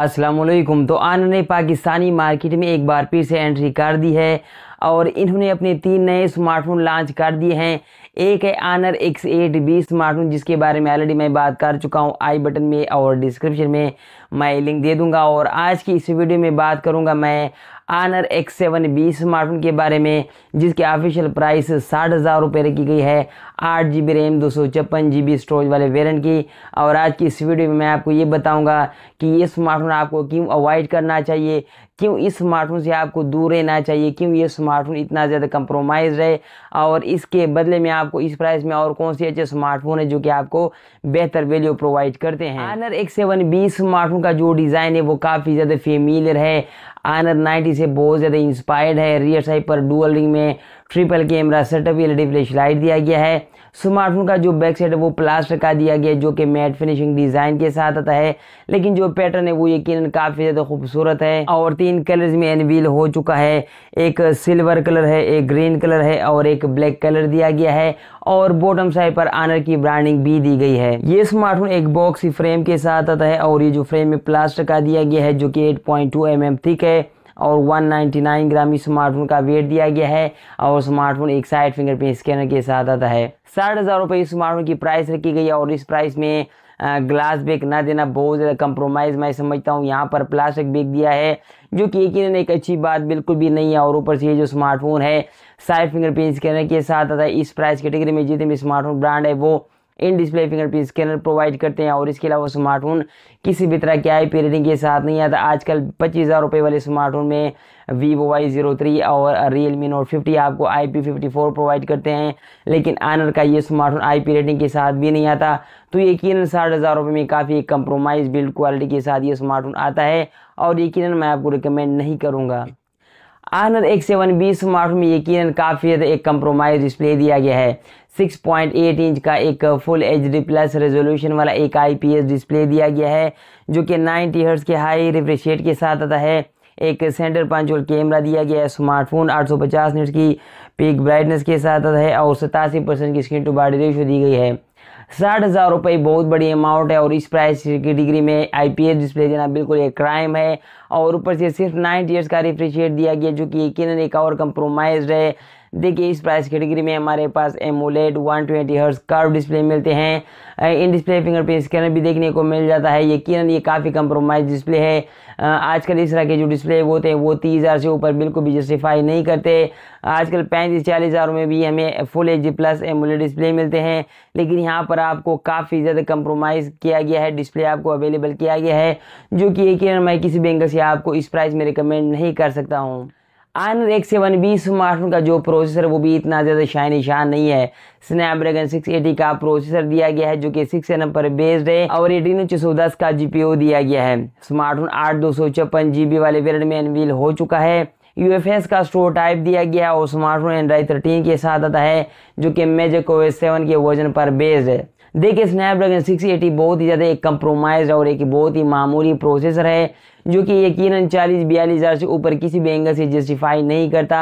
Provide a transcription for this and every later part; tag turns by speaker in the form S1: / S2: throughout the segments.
S1: असलकुम तो आन ने पाकिस्तानी मार्केट में एक बार फिर से एंट्री कर दी है और इन्होंने अपने तीन नए स्मार्टफोन लॉन्च कर दिए हैं एक है Honor X eight B smartphone जिसके बारे में ऑलरेडी मैं बात कर चुका हूँ आई बटन में और डिस्क्रिप्शन में मैं लिंक दे दूँगा और आज की इस वीडियो में बात करूँगा मैं Honor X seven B smartphone के बारे में जिसकी ऑफिशियल प्राइस साठ हज़ार रुपये रखी गई है आठ जी बी रैम दो सौ छप्पन जी बी स्टोरेज वाले वेरियंट की और आज की इस वीडियो में मैं आपको ये बताऊंगा कि ये स्मार्टफोन आपको क्यों अवॉइड करना चाहिए क्यों इस स्मार्टफोन से आपको दूर रहना चाहिए क्यों ये स्मार्टफोन इतना ज़्यादा कंप्रोमाइज है और इसके बदले में आपको इस प्राइस में और कौन से अच्छे स्मार्टफोन है जो कि आपको बेहतर वैल्यू प्रोवाइड करते हैं Honor X seven B smartphone का जो डिज़ाइन है वो काफ़ी ज़्यादा फेमिलियर है आनंद नाइटी से बहुत ज़्यादा इंस्पायर्ड है रियर साइड पर डुअल रिंग में triple camera setup L E flash light दिया गया है स्मार्टफोन का जो बैक साइड है वो प्लास्टर का दिया गया है जो कि मैट फिनिशिंग डिज़ाइन के साथ आता है लेकिन जो पैटर्न है वो यकीन काफ़ी ज़्यादा खूबसूरत है और तीन कलर्स में एनवील हो चुका है एक सिल्वर कलर है एक ग्रीन कलर है और एक ब्लैक कलर दिया गया है और बॉटम साइड पर आनर की ब्रांडिंग भी दी गई है ये स्मार्टफोन एक बॉक्स फ्रेम के साथ आता है और ये जो फ्रेम में प्लास्टर का दिया गया है जो कि एट पॉइंट mm थिक है और 199 ग्राम इस स्मार्टफोन का वेट दिया गया है और स्मार्टफोन एक साइड फिंगरप्रिंट स्कैनर के साथ आता है साठ हज़ार रुपये इस स्मार्टफोन की प्राइस रखी गई है और इस प्राइस में ग्लास बैग ना देना बहुत ज़्यादा कंप्रोमाइज़ मैं समझता हूँ यहाँ पर प्लास्टिक बैग दिया है जो कि एक एक अच्छी बात बिल्कुल भी नहीं है और ऊपर से ये जो स्मार्टफोन है साइड फिंगरप्रिंट स्कैनर के साथ आता है इस प्राइस कैटेगरी में जितने भी स्मार्टफोन ब्रांड है वो in display fingerprint scanner provide करते हैं और इसके अलावा स्मार्टफोन किसी भी तरह के आई पी रेटिंग के साथ नहीं आता तो आजकल पच्चीस हज़ार रुपये वाले स्मार्टफोन में वीवो वाई जीरो थ्री और रियल मी नोट फिफ्टी आपको I P fifty four provide करते हैं लेकिन आनर का ये स्मार्टफोन आई पी रेटिंग के साथ भी नहीं आता तो यकीन साठ हज़ार रुपये में काफ़ी कंप्रोमाइज बिल्ड क्वालिटी के साथ ये स्मार्टफोन आता है और यकीन मैं आपको रिकमेंड नहीं करूँगा आनर एक सेवन बी स्मार्टफोन में यकीन काफ़ी एक कम्प्रोमाइज डिस्प्ले दिया गया है 6.8 इंच का एक full H D plus resolution वाला एक आईपीएस डिस्प्ले दिया गया है जो कि 90 हर्ट्ज़ के हाई रिफ्रेश रेट के साथ आता है एक सेंटर पंच और कैमरा दिया गया है स्मार्टफोन 850 सौ की पिक ब्राइटनेस के साथ आता है और सतासी परसेंट की स्क्रीन टू बॉडी रेशो दी गई है साठ हज़ार रुपये बहुत बड़ी अमाउंट है और इस प्राइस डिग्री में आई पी एस डिस्प्ले देना बिल्कुल एक क्राइम है और ऊपर से सिर्फ नाइन्टी ईयर्स का रिफ्रेश दिया गया जो कि यकीन एक और कंप्रोमाइज है देखिए इस प्राइस कैटेगरी में हमारे पास एमोलेड 120 ट्वेंटी हर्स कार डिस्प्ले मिलते हैं इन डिस्प्ले फिंगरप्रिंट स्कैनर भी देखने को मिल जाता है यकीन ये काफ़ी कम्प्रोमाइज डिस्प्ले है आजकल इस तरह के जो डिस्प्ले होते हैं वो तीस हज़ार से ऊपर बिल्कुल भी जस्टिफाई नहीं करते आजकल पैंतीस चालीस हज़ार में भी हमें full H plus AMOLED display मिलते हैं लेकिन यहाँ पर आपको काफ़ी ज़्यादा कंप्रोमाइज़ किया गया है डिस्प्ले आपको अवेलेबल किया गया है जो कि यकीन मैं किसी बैंक से आपको इस प्राइस में रिकमेंड नहीं कर सकता हूँ आन एक सेवन बी स्मार्टफोन का जो प्रोसेसर वो भी इतना ज़्यादा शाइन शान नहीं है स्नैपड्रैगन 680 का प्रोसेसर दिया गया है जो कि सिक्स एन पर बेस्ड है और एटीन छः का जी दिया गया है स्मार्टफोन आठ दो सौ छप्पन जी बी वाले वेरियंट में अनवील हो चुका है यू का स्टोर टाइप दिया गया है और स्मार्टफोन एंड्राइड थर्टीन के साथ आता है जो कि मेजर एस सेवन के वर्जन पर बेस्ड है देखिए स्नैपड्रैगन 680 बहुत ही ज़्यादा एक कम्प्रोमाइज और एक बहुत ही मामूली प्रोसेसर है जो कि यकीनन चालीस बयालीस हज़ार से ऊपर किसी भी एंगल से जस्टिफाई नहीं करता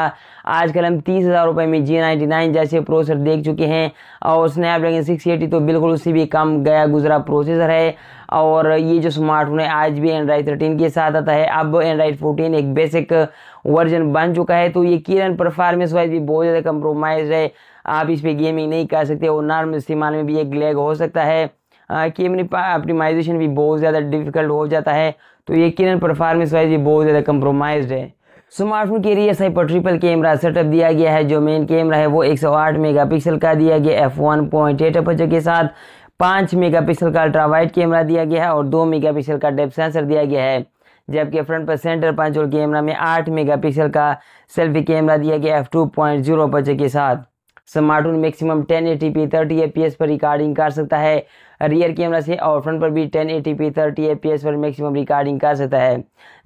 S1: आजकल हम तीस हज़ार रुपये में जी नाइन्टी नाइन जैसे प्रोसेसर देख चुके हैं और स्नैपड्रैगन सिक्स एटी तो बिल्कुल उससे भी कम गया गुजरा प्रोसेसर है और ये जो स्मार्टफोन है आज भी एंड्राइड थर्टीन के साथ आता है अब एंड्राइड फोर्टीन एक बेसिक वर्जन बन चुका है तो ये किरण परफॉर्मेंस वाइज भी बहुत ज़्यादा कंप्रोमाइज है आप इस पर गेमिंग नहीं कर सकते और नॉर्मल इस्तेमाल में भी एक ग्लैग हो सकता है कि अपनी ऑप्टिमाइजेशन भी बहुत ज़्यादा डिफिकल्ट हो जाता है तो ये किरण परफॉर्मेंस वाइज ये बहुत ज़्यादा कम्प्रोमाइज है स्मार्टफोन के रियर साइड पर ट्रिपल कैमरा सेटअप दिया गया है जो मेन कैमरा है वो 108 मेगापिक्सल का दिया गया एफ वन पॉइंट एट के साथ पाँच मेगापिक्सल का अल्ट्रावाइट कैमरा दिया गया है और दो मेगापिक्सल का डेप सेंसर दिया गया है जबकि फ्रंट पर सेंटर पंचोल कैमरा में आठ मेगापिक्सल का सेल्फी कैमरा दिया गया एफ टू पॉइंट के साथ स्मार्टफोन मैक्सिमम 1080p 30 एस पर रिकॉर्डिंग कर सकता है रियर कैमरा से और फ्रंट पर भी 1080p 30 एस पर मैक्सिमम रिकॉर्डिंग कर सकता है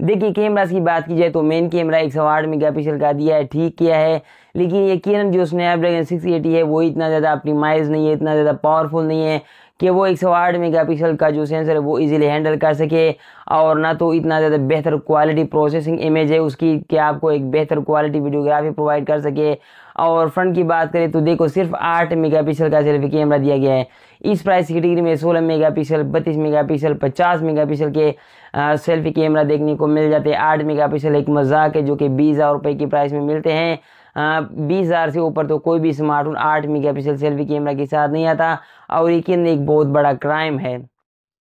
S1: देखिए कैमराज की बात की जाए तो मेन कैमरा एक सौ आठ पिक्सल का दिया है ठीक किया है लेकिन ये जो स्नैपड्रैगन सिक्स एटी है वो इतना ज़्यादा माइज नहीं है इतना ज़्यादा पावरफुल नहीं है कि वो एक सौ आठ मेगा पिक्सल का जो सेंसर है वो इजीली हैंडल कर सके और ना तो इतना ज़्यादा बेहतर क्वालिटी प्रोसेसिंग इमेज है उसकी कि आपको एक बेहतर क्वालिटी वीडियोग्राफी प्रोवाइड कर सके और फ्रंट की बात करें तो देखो सिर्फ आठ पिक्सल का सेल्फी कैमरा दिया गया है इस प्राइस कैटेगरी में सोलह मेगापिक्सल बत्तीस मेगापिक्सल पचास मेगापिक्सल के सेल्फी कैमरा देखने को मिल जाते हैं आठ मेगापिक्सल एक मजाक है जो कि बीस हज़ार रुपये की प्राइस में मिलते हैं बीस हज़ार से ऊपर तो कोई भी स्मार्टफोन आठ मेगापिक्सल सेल्फी कैमरा के साथ नहीं आता और यकीन एक बहुत बड़ा क्राइम है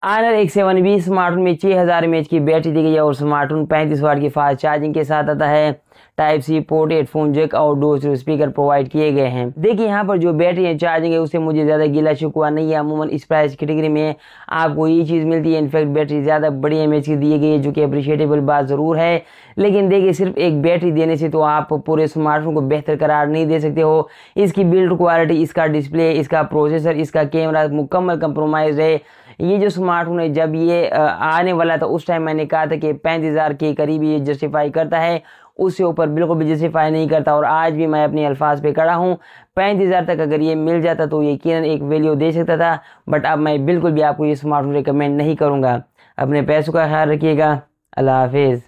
S1: आनर एक सेवन बी स्मार्टफोन में छः हज़ार एम की बैटरी दी गई है और स्मार्टफोन पैंतीस वाट की फास्ट चार्जिंग के साथ आता है type C port headphone jack और दो स्पीकर प्रोवाइड किए गए हैं देखिए यहाँ पर जो बैटरी है चार्जिंग है उससे मुझे ज़्यादा गीला शिकवा नहीं है अमूमन इस प्राइस कैटेगरी में आपको ये चीज़ मिलती है इनफैक्ट बैटरी ज़्यादा बड़ी एम की दी गई है जो कि अप्रिशिएटेबल बात ज़रूर है लेकिन देखिए सिर्फ एक बैटरी देने से तो आप पूरे स्मार्टफोन को बेहतर करार नहीं दे सकते हो इसकी बिल्ड क्वालिटी इसका डिस्प्ले इसका प्रोसेसर इसका कैमरा मुकम्मल कंप्रोमाइज है ये जो स्मार्ट स्मार्ट होने जब ये आने वाला था उस टाइम मैंने कहा था कि पैंतीस हज़ार के करीब ये जस्टिफाई करता है उससे ऊपर बिल्कुल भी जस्टिफाई नहीं करता और आज भी मैं अपने अल्फाज पे खड़ा हूँ पैंतीस हज़ार तक अगर ये मिल जाता तो ये किरण एक वैल्यू दे सकता था बट अब मैं बिल्कुल भी आपको ये स्मार्टफोन रिकमेंड नहीं करूँगा अपने पैसों का ख्याल रखिएगा अल्लाह हाफिज़